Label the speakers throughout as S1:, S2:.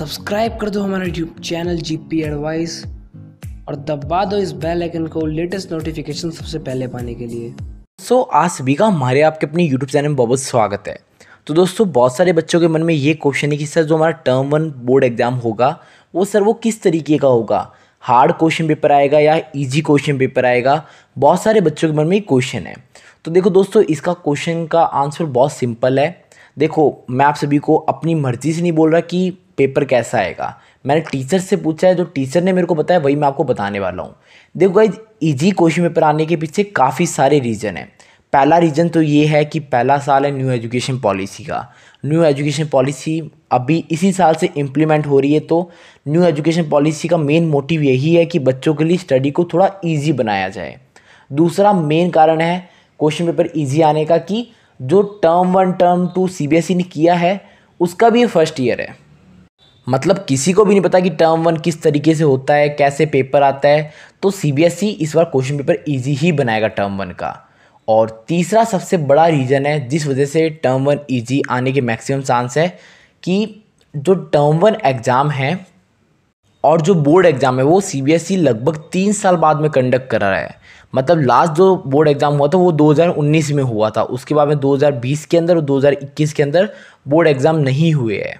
S1: subscribe कर दो हमारा YouTube channel G P advice और दबा दो इस बेल आइकन को लेटेस्ट नोटिफिकेशन सबसे पहले पाने के लिए सो so, आज सभी का हमारे आपके अपने यूट्यूब चैनल में बहुत स्वागत है तो दोस्तों बहुत सारे बच्चों के मन में ये क्वेश्चन है कि सर जो हमारा टर्म वन बोर्ड एग्ज़ाम होगा वो सर वो किस तरीके का होगा हार्ड क्वेश्चन पेपर आएगा या इजी क्वेश्चन पेपर आएगा बहुत सारे बच्चों के मन में ये क्वेश्चन है तो देखो दोस्तों इसका क्वेश्चन का आंसर बहुत सिंपल है देखो मैं आप सभी को अपनी मर्ज़ी से नहीं बोल रहा कि पेपर कैसा आएगा मैंने टीचर से पूछा है जो टीचर ने मेरे को बताया वही मैं आपको बताने वाला हूँ देखो गाइज ईजी क्वेश्चन पेपर आने के पीछे काफ़ी सारे रीज़न हैं पहला रीज़न तो ये है कि पहला साल है न्यू एजुकेशन पॉलिसी का न्यू एजुकेशन पॉलिसी अभी इसी साल से इम्प्लीमेंट हो रही है तो न्यू एजुकेशन पॉलिसी का मेन मोटिव यही है कि बच्चों के लिए स्टडी को थोड़ा ईजी बनाया जाए दूसरा मेन कारण है क्वेश्चन पेपर ईजी आने का कि जो टर्म वन टर्म टू सी ने किया है उसका भी फर्स्ट ईयर है मतलब किसी को भी नहीं पता कि टर्म वन किस तरीके से होता है कैसे पेपर आता है तो सीबीएसई e इस बार क्वेश्चन पेपर इजी ही बनाएगा टर्म वन का और तीसरा सबसे बड़ा रीज़न है जिस वजह से टर्म वन ईजी आने के मैक्सिमम चांस है कि जो टर्म वन एग्ज़ाम है और जो बोर्ड एग्ज़ाम है वो सीबीएसई e लगभग तीन साल बाद में कंडक्ट करा रहा है मतलब लास्ट जो बोर्ड एग्ज़ाम हुआ था वो 2019 में हुआ था उसके बाद में 2020 के अंदर और 2021 के अंदर बोर्ड एग्ज़ाम नहीं हुए हैं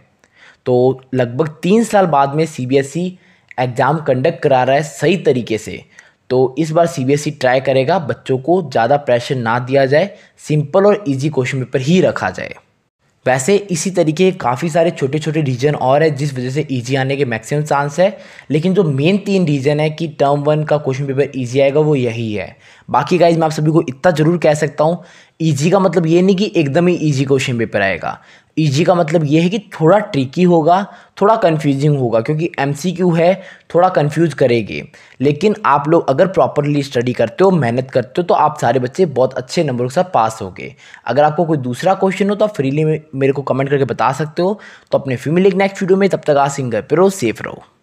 S1: तो लगभग तीन साल बाद में सीबीएसई एग्ज़ाम कंडक्ट करा रहा है सही तरीके से तो इस बार सीबीएसई ट्राई e करेगा बच्चों को ज़्यादा प्रेशर ना दिया जाए सिंपल और इजी क्वेश्चन पेपर ही रखा जाए वैसे इसी तरीके काफ़ी सारे छोटे छोटे रीजन और है जिस वजह से इजी आने के मैक्सिमम चांस है लेकिन जो मेन तीन रीजन है कि टर्म वन का क्वेश्चन पेपर इजी आएगा वो यही है बाकी गाइज मैं आप सभी को इतना ज़रूर कह सकता हूँ इजी का मतलब ये नहीं कि एकदम ही इजी क्वेश्चन पेपर आएगा ईजी e का मतलब ये है कि थोड़ा ट्रिकी होगा थोड़ा कन्फ्यूजिंग होगा क्योंकि एम है थोड़ा कन्फ्यूज करेगी लेकिन आप लोग अगर प्रॉपरली स्टडी करते हो मेहनत करते हो तो आप सारे बच्चे बहुत अच्छे नंबरों के साथ पास होंगे अगर आपको कोई दूसरा क्वेश्चन हो तो आप फ्रीली मेरे को कमेंट करके बता सकते हो तो अपने फीमेल एक नेक्स्ट वीडियो में तब तक आ सिंगर पे रहो सेफ रहो